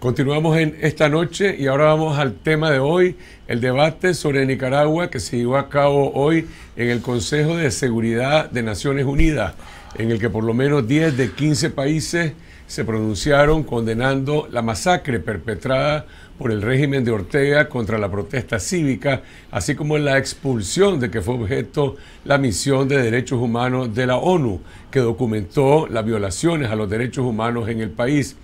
Continuamos en esta noche y ahora vamos al tema de hoy, el debate sobre Nicaragua que se llevó a cabo hoy en el Consejo de Seguridad de Naciones Unidas, en el que por lo menos 10 de 15 países se pronunciaron condenando la masacre perpetrada por el régimen de Ortega contra la protesta cívica, así como la expulsión de que fue objeto la misión de derechos humanos de la ONU, que documentó las violaciones a los derechos humanos en el país.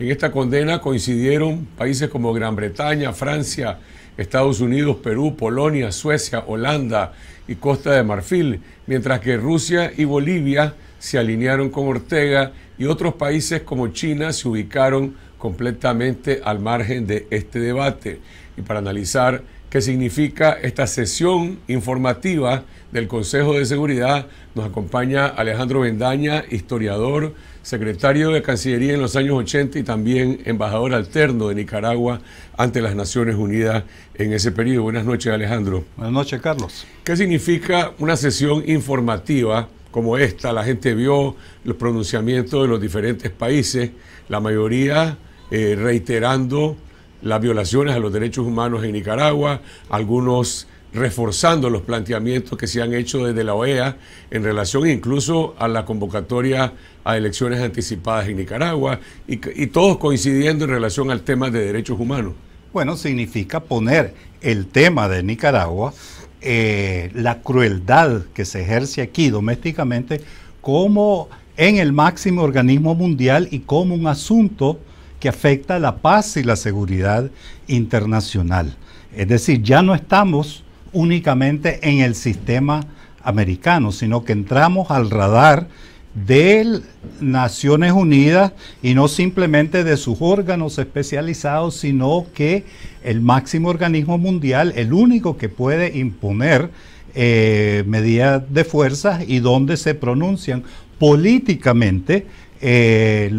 En esta condena coincidieron países como Gran Bretaña, Francia, Estados Unidos, Perú, Polonia, Suecia, Holanda y Costa de Marfil, mientras que Rusia y Bolivia se alinearon con Ortega y otros países como China se ubicaron completamente al margen de este debate. Y para analizar ¿Qué significa esta sesión informativa del Consejo de Seguridad. Nos acompaña Alejandro Bendaña, historiador, secretario de Cancillería en los años 80 y también embajador alterno de Nicaragua ante las Naciones Unidas en ese periodo. Buenas noches, Alejandro. Buenas noches, Carlos. ¿Qué significa una sesión informativa? como esta, la gente vio los pronunciamientos de los diferentes países, la mayoría eh, reiterando las violaciones a los derechos humanos en Nicaragua, algunos reforzando los planteamientos que se han hecho desde la OEA en relación incluso a la convocatoria a elecciones anticipadas en Nicaragua y, todos coincidiendo en relación al tema de derechos humanos. Bueno, significa poner el tema de Nicaragua, eh, la crueldad que se ejerce aquí domésticamente, como en el máximo organismo mundial y como un asunto que afecta la paz y la seguridad internacional. Es decir, ya no estamos únicamente en el sistema americano, sino que entramos al radar de Naciones Unidas y no simplemente de sus órganos especializados, sino que el máximo organismo mundial, el único que puede imponer eh, medidas de fuerza y donde se pronuncian políticamente eh,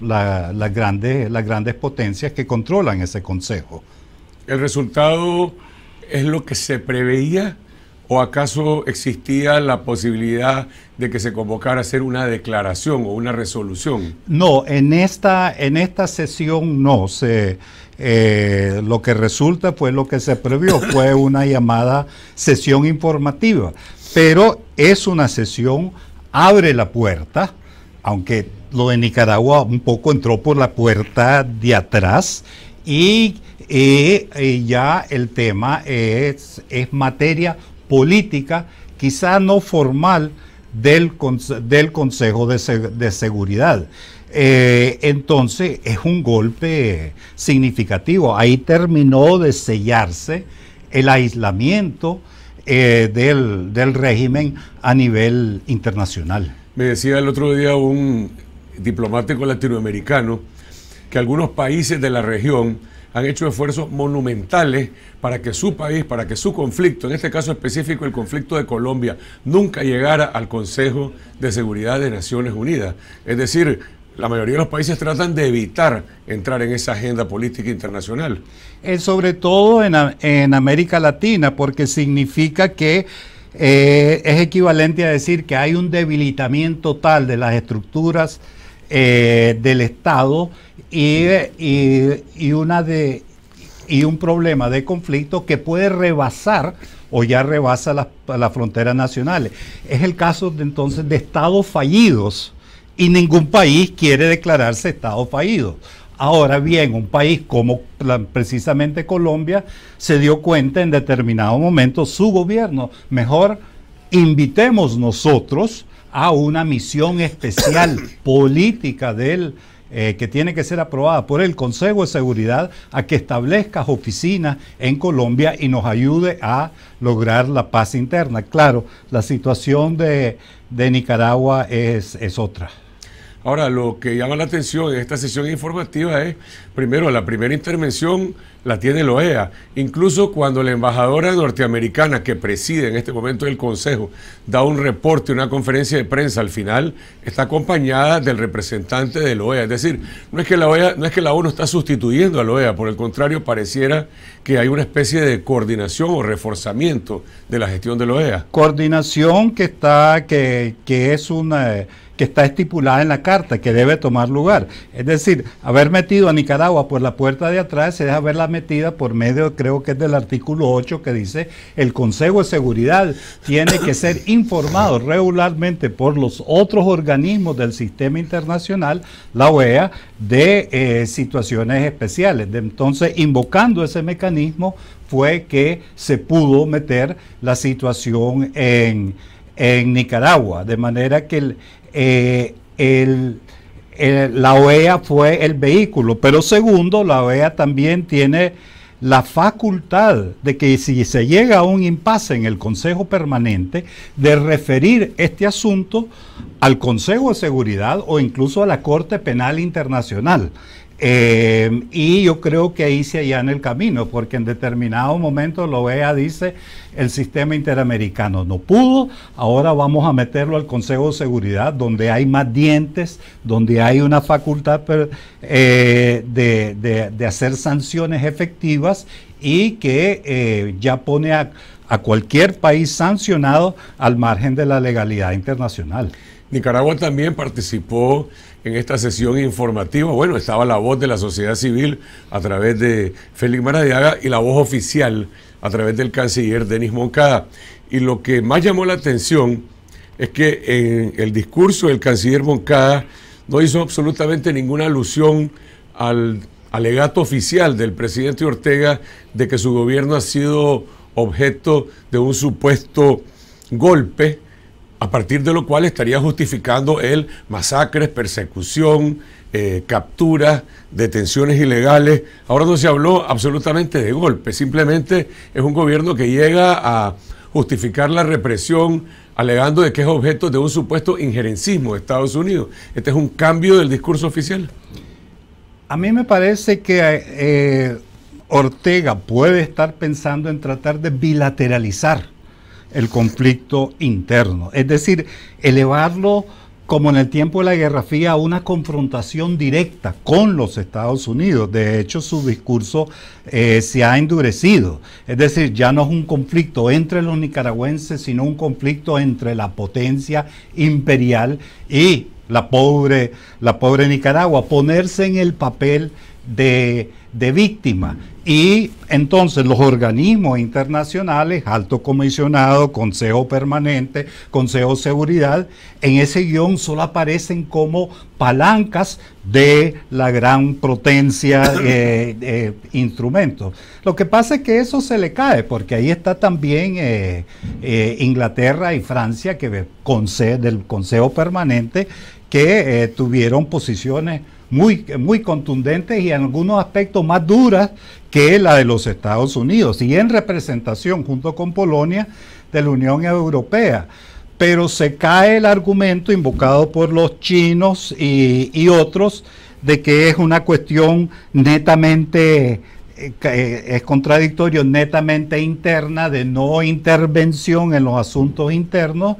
las grandes potencias que controlan ese Consejo. ¿El resultado es lo que se preveía o acaso existía la posibilidad de que se convocara a hacer una declaración o una resolución? No, en esta, en esta sesión no. Se, eh, lo que resulta fue lo que se previó, fue una llamada sesión informativa, pero es una sesión, abre la puerta, aunque lo de Nicaragua un poco entró por la puerta de atrás y eh, eh, ya el tema es, materia política, quizá no formal, del, del Consejo de, Seguridad. Eh, entonces es un golpe significativo. Ahí terminó de sellarse el aislamiento del, del régimen a nivel internacional. Me decía el otro día un diplomático latinoamericano que algunos países de la región han hecho esfuerzos monumentales para que su país, para que su conflicto, en este caso específico el conflicto de Colombia, nunca llegara al Consejo de Seguridad de Naciones Unidas. Es decir, la mayoría de los países tratan de evitar entrar en esa agenda política internacional. es eh, sobre todo en, América Latina, porque significa que... Eh, es equivalente a decir que hay un debilitamiento total de las estructuras eh, del Estado y, una de, y un problema de conflicto que puede rebasar o ya rebasa las, fronteras nacionales. Es el caso de, entonces de estados fallidos y ningún país quiere declararse estado fallido. Ahora bien, un país como precisamente Colombia se dio cuenta en determinado momento su gobierno, mejor invitemos nosotros a una misión especial política del eh, que tiene que ser aprobada por el Consejo de Seguridad a que establezca oficinas en Colombia y nos ayude a lograr la paz interna. Claro, la situación de, de Nicaragua es, es otra. Ahora, lo que llama la atención en esta sesión informativa es, primero, la primera intervención la tiene la OEA. Incluso cuando la embajadora norteamericana que preside en este momento el Consejo da un reporte, una conferencia de prensa, al final está acompañada del representante de la OEA. Es decir, no es que la, OEA, no es que la ONU e está sustituyendo a la OEA, por el contrario, pareciera que hay una especie de coordinación o reforzamiento de la gestión de la OEA. Coordinación que está, que, que es una que está estipulada en la carta, que debe tomar lugar. Es decir, haber metido a Nicaragua por la puerta de atrás se deja haberla metida por medio, creo que es del artículo 8, que dice el Consejo de Seguridad tiene que ser informado regularmente por los otros organismos del sistema internacional, la OEA, de eh, situaciones especiales. De, entonces, invocando ese mecanismo fue que se pudo meter la situación en en Nicaragua, de manera que eh, eh, la OEA fue el vehículo, pero segundo, la OEA también tiene la facultad de que si se llega a un impasse en el Consejo Permanente, de referir este asunto al Consejo de Seguridad o incluso a la Corte Penal Internacional. Em, y yo creo que ahí se en el camino, porque en determinado momento lo vea dice, el sistema interamericano no pudo, ahora vamos a meterlo al Consejo de Seguridad, donde hay más dientes, donde hay una facultad eh, de, hacer sanciones efectivas y que eh, ya pone a, a cualquier país sancionado al margen de la legalidad internacional. Nicaragua también participó en esta sesión informativa. Bueno, estaba la voz de la sociedad civil a través de Félix Maradiaga y la voz oficial a través del canciller Denis Moncada. Y lo que más llamó la atención es que en el discurso del canciller Moncada no hizo absolutamente ninguna alusión al alegato oficial del presidente Ortega de que su gobierno ha sido objeto de un supuesto golpe a partir de lo cual estaría justificando él masacres, persecución, eh, capturas, detenciones ilegales. Ahora no se habló absolutamente de golpe, simplemente es un gobierno que llega a justificar la represión alegando de que es objeto de un supuesto injerencismo de Estados Unidos. Este es un cambio del discurso oficial. A mí me parece que eh, eh, Ortega puede estar pensando en tratar de bilateralizar el conflicto interno. Es decir, elevarlo como en el tiempo de la Guerra Fría, a una confrontación directa con los Estados Unidos. De hecho, su discurso eh, se ha endurecido. Es decir, ya no es un conflicto entre los nicaragüenses, sino un conflicto entre la potencia imperial y la pobre, la pobre Nicaragua. Ponerse en el papel de, de víctimas. Y entonces los organismos internacionales, alto comisionado, consejo permanente, consejo de seguridad, en ese guión solo aparecen como palancas de la gran potencia de eh, eh, instrumentos. Lo que pasa es que eso se le cae, porque ahí está también eh, Inglaterra y Francia, que del consejo permanente, que tuvieron posiciones muy, muy contundentes y en algunos aspectos más duras que la de los Estados Unidos y en representación junto con Polonia de la Unión Europea. Pero se cae el argumento invocado por los chinos y, y otros de que es una cuestión netamente eh, eh, es contradictorio, netamente interna, de no intervención en los asuntos internos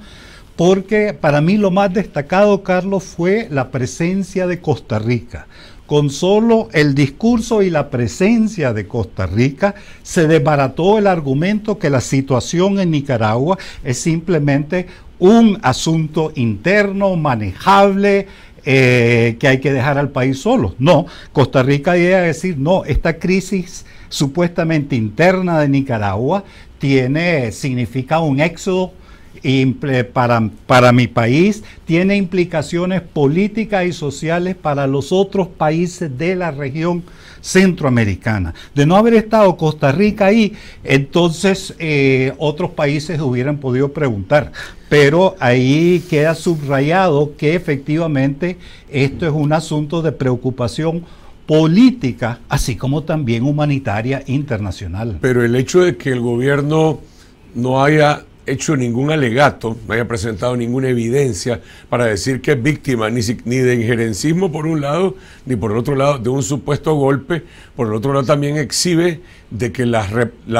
porque para mí lo más destacado, Carlos, fue la presencia de Costa Rica. Con solo el discurso y la presencia de Costa Rica se desbarató el argumento que la situación en Nicaragua es simplemente un asunto interno, manejable, eh, que hay que dejar al país solo. No, Costa Rica llega a decir, no, esta crisis supuestamente interna de Nicaragua tiene, significa un éxodo para, para mi país, tiene implicaciones políticas y sociales para los otros países de la región centroamericana. De no haber estado Costa Rica ahí, entonces eh, otros países hubieran podido preguntar. Pero ahí queda subrayado que efectivamente esto es un asunto de preocupación política, así como también humanitaria internacional. Pero el hecho de que el gobierno no haya hecho ningún alegato, no haya presentado ninguna evidencia para decir que es víctima ni, de injerencismo por un lado, ni por otro lado de un supuesto golpe, por el otro lado también exhibe de que la,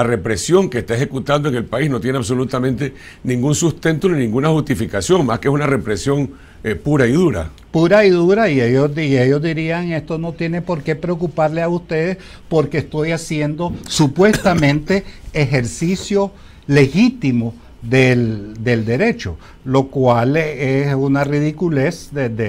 represión que está ejecutando en el país no tiene absolutamente ningún sustento ni ninguna justificación, más que es una represión eh, pura y dura. Pura y dura, y ellos dirían, esto no tiene por qué preocuparle a ustedes porque estoy haciendo supuestamente ejercicio legítimo del, del, derecho, lo cual e, es una ridiculez en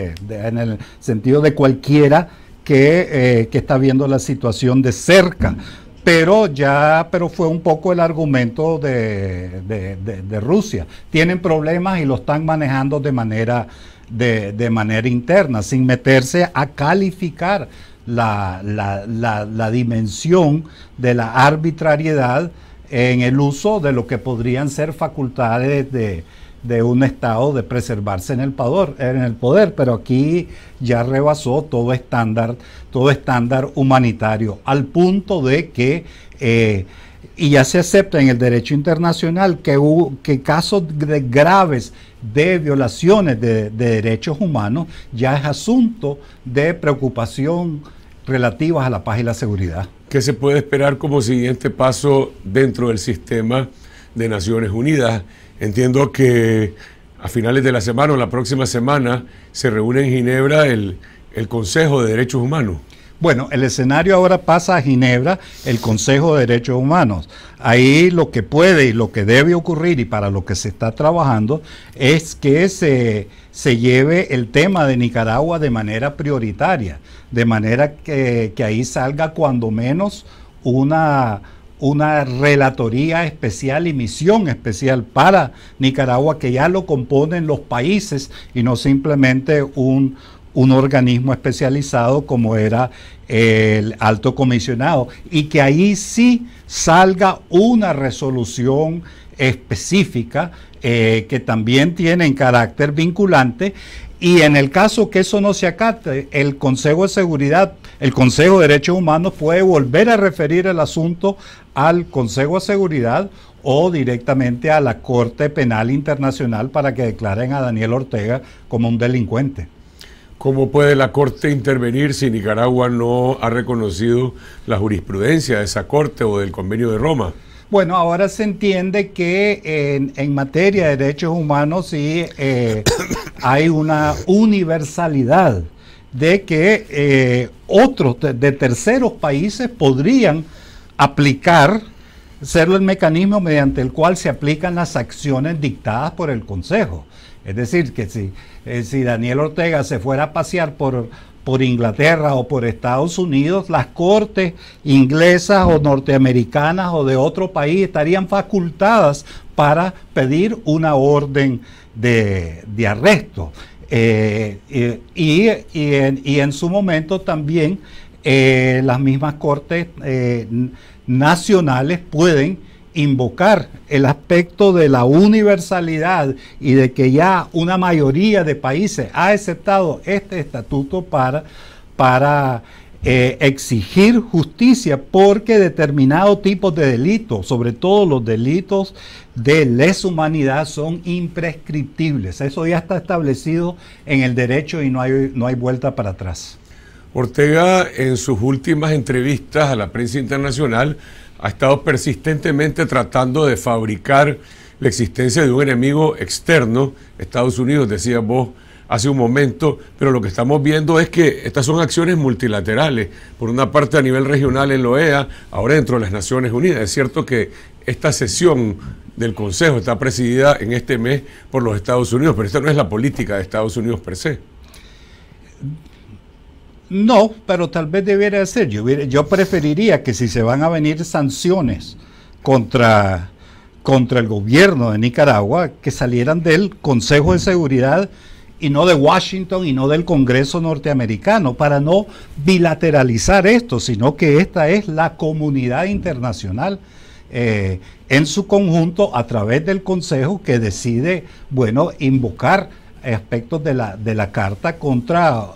el sentido de cualquiera que, eh, que, está viendo la situación de cerca. Pero ya, pero fue un poco el argumento de, de Rusia. Tienen problemas y lo están manejando de manera, de, manera interna, sin meterse a calificar la, la, la, la dimensión de la arbitrariedad en el uso de lo que podrían ser facultades de, de un Estado de preservarse en el, poder, en el poder, pero aquí ya rebasó todo estándar, todo estándar humanitario, al punto de que, eh, y ya se acepta en el derecho internacional, que, que casos graves de violaciones de, de derechos humanos ya es asunto de preocupación relativas a la paz y la seguridad. ¿Qué se puede esperar como siguiente paso dentro del sistema de Naciones Unidas? Entiendo que a finales de la semana o la próxima semana se reúne en Ginebra el, Consejo de Derechos Humanos. Bueno, el escenario ahora pasa a Ginebra, el Consejo de Derechos Humanos. Ahí lo que puede y lo que debe ocurrir y para lo que se está trabajando es que se lleve el tema de Nicaragua de manera prioritaria de manera que, ahí salga cuando menos una, una relatoría especial y misión especial para Nicaragua que ya lo componen los países y no simplemente un, organismo especializado como era el alto comisionado y que ahí sí salga una resolución específica eh, que también tiene carácter vinculante y en el caso que eso no se acate, el Consejo de Seguridad, el Consejo de Derechos Humanos puede volver a referir el asunto al Consejo de Seguridad o directamente a la Corte Penal Internacional para que declaren a Daniel Ortega como un delincuente. ¿Cómo puede la Corte intervenir si Nicaragua no ha reconocido la jurisprudencia de esa Corte o del Convenio de Roma? Bueno, ahora se entiende que en, materia de derechos humanos sí eh, hay una universalidad de que eh, otros de, terceros países podrían aplicar, ser el mecanismo mediante el cual se aplican las acciones dictadas por el Consejo. Es decir, que si, eh, si Daniel Ortega se fuera a pasear por, por Inglaterra o por Estados Unidos, las cortes inglesas o norteamericanas o de otro país estarían facultadas para pedir una orden de, arresto. Eh, y, en, su momento también eh, las mismas cortes eh, nacionales pueden invocar el aspecto de la universalidad y de que ya una mayoría de países ha aceptado este estatuto para, para eh, exigir justicia porque determinados tipos de delitos, sobre todo los delitos de lesa humanidad, son imprescriptibles. Eso ya está establecido en el derecho y no hay, no hay vuelta para atrás. Ortega en sus últimas entrevistas a la prensa internacional ha estado persistentemente tratando de fabricar la existencia de un enemigo externo, Estados Unidos, decía vos hace un momento, pero lo que estamos viendo es que estas son acciones multilaterales, por una parte a nivel regional en la OEA, ahora dentro de las Naciones Unidas. Es cierto que esta sesión del Consejo está presidida en este mes por los Estados Unidos, pero esta no es la política de Estados Unidos per se. No, pero tal vez debiera ser. Yo, yo preferiría que si se van a venir sanciones contra, contra el gobierno de Nicaragua, que salieran del Consejo de Seguridad y no de Washington y no del Congreso norteamericano, para no bilateralizar esto, sino que esta es la comunidad internacional eh, en su conjunto a través del Consejo que decide, bueno, invocar aspectos de la, de la Carta contra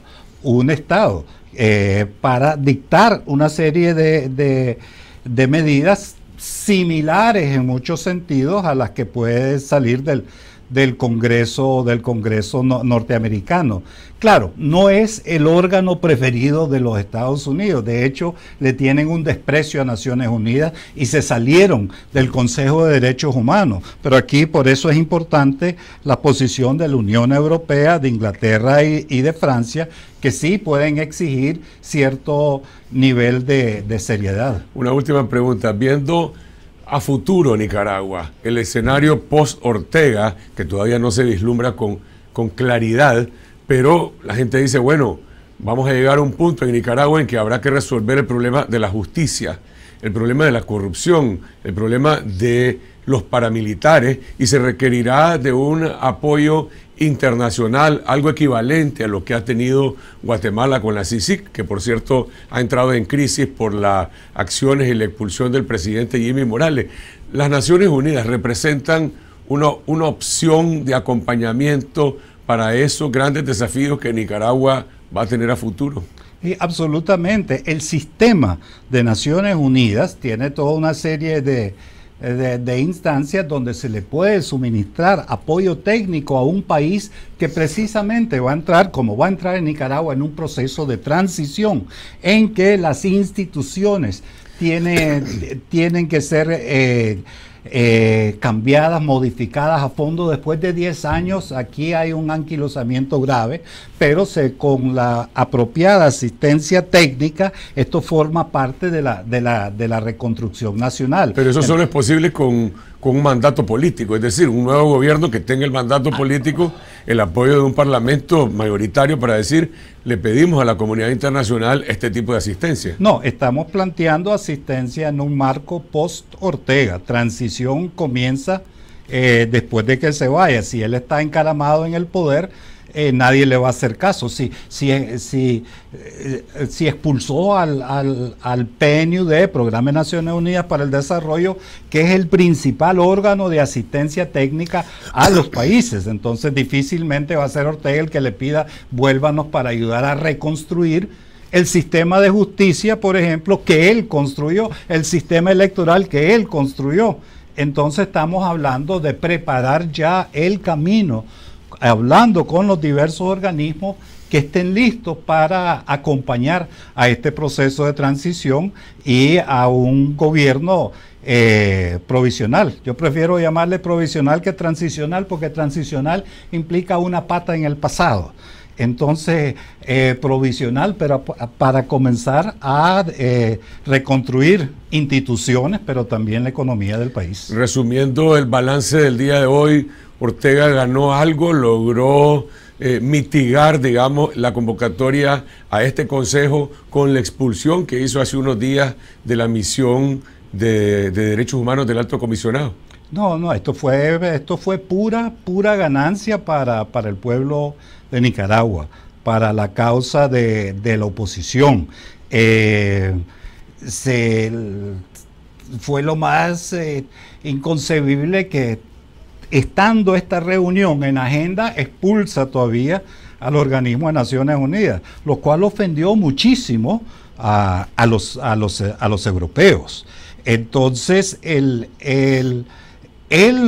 un Estado eh, para dictar una serie de, de, de medidas similares en muchos sentidos a las que puede salir del, del Congreso, del Congreso norteamericano. Claro, no es el órgano preferido de los Estados Unidos. De hecho, le tienen un desprecio a Naciones Unidas y se salieron del Consejo de Derechos Humanos. Pero aquí por eso es importante la posición de la Unión Europea, de Inglaterra y, de Francia, que sí pueden exigir cierto nivel de, de seriedad. Una última pregunta. Viendo a futuro Nicaragua, el escenario post-Ortega, que todavía no se vislumbra con, con claridad, pero la gente dice, bueno, vamos a llegar a un punto en Nicaragua en que habrá que resolver el problema de la justicia, el problema de la corrupción, el problema de los paramilitares y se requerirá de un apoyo internacional, algo equivalente a lo que ha tenido Guatemala con la CICIC, que por cierto ha entrado en crisis por las acciones y la expulsión del presidente Jimmy Morales. Las Naciones Unidas representan una, una opción de acompañamiento para esos grandes desafíos que Nicaragua va a tener a futuro. Y absolutamente. El sistema de Naciones Unidas tiene toda una serie de, eh, de, instancias donde se le puede suministrar apoyo técnico a un país que precisamente va a entrar, como va a entrar en Nicaragua, en un proceso de transición en que las instituciones tienen que ser eh, eh, cambiadas, modificadas a fondo. Después de 10 años, aquí hay un anquilosamiento grave, pero se, con la apropiada asistencia técnica, esto forma parte de la, de la, de la reconstrucción nacional. Pero eso solo es posible con con un mandato político, es decir, un nuevo gobierno que tenga el mandato político, el apoyo de un parlamento mayoritario para decir, le pedimos a la comunidad internacional este tipo de asistencia. No, estamos planteando asistencia en un marco post-Ortega. Transición comienza eh, después de que se vaya. Si él está encaramado en el poder, eh, nadie le va a hacer caso. Si, si, eh, eh, si expulsó al, al, al, PNUD, Programa de Naciones Unidas para el Desarrollo, que es el principal órgano de asistencia técnica a los países, entonces difícilmente va a ser Ortega el que le pida vuélvanos para ayudar a reconstruir el sistema de justicia, por ejemplo, que él construyó, el sistema electoral que él construyó. Entonces estamos hablando de preparar ya el camino hablando con los diversos organismos que estén listos para acompañar a este proceso de transición y a un gobierno eh, provisional. Yo prefiero llamarle provisional que transicional porque transicional implica una pata en el pasado. Entonces, eh, provisional pero para comenzar a eh, reconstruir instituciones, pero también la economía del país. Resumiendo el balance del día de hoy, Ortega ganó algo, logró eh, mitigar, digamos, la convocatoria a este Consejo con la expulsión que hizo hace unos días de la misión de, Derechos Humanos del Alto Comisionado. No, no, esto fue, esto fue pura, pura ganancia para, para el pueblo de Nicaragua, para la causa de, la oposición. Eh, fue lo más eh, inconcebible que estando esta reunión en agenda, expulsa todavía al organismo de Naciones Unidas, lo cual ofendió muchísimo a, los, a, los, a los, europeos. Entonces, él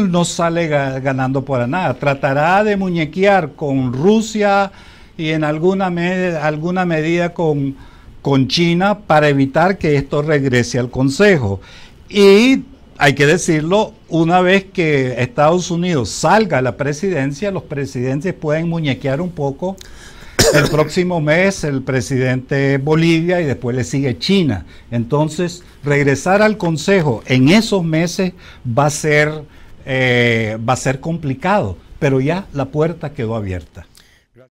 no sale ganando para nada. Tratará de muñequear con Rusia y en alguna, alguna medida con, con China para evitar que esto regrese al Consejo. Y hay que decirlo, una vez que Estados Unidos salga a la presidencia, los presidentes pueden muñequear un poco. El próximo mes el presidente Bolivia y después le sigue China. Entonces, regresar al Consejo en esos meses va a ser, eh, va a ser complicado, pero ya la puerta quedó abierta.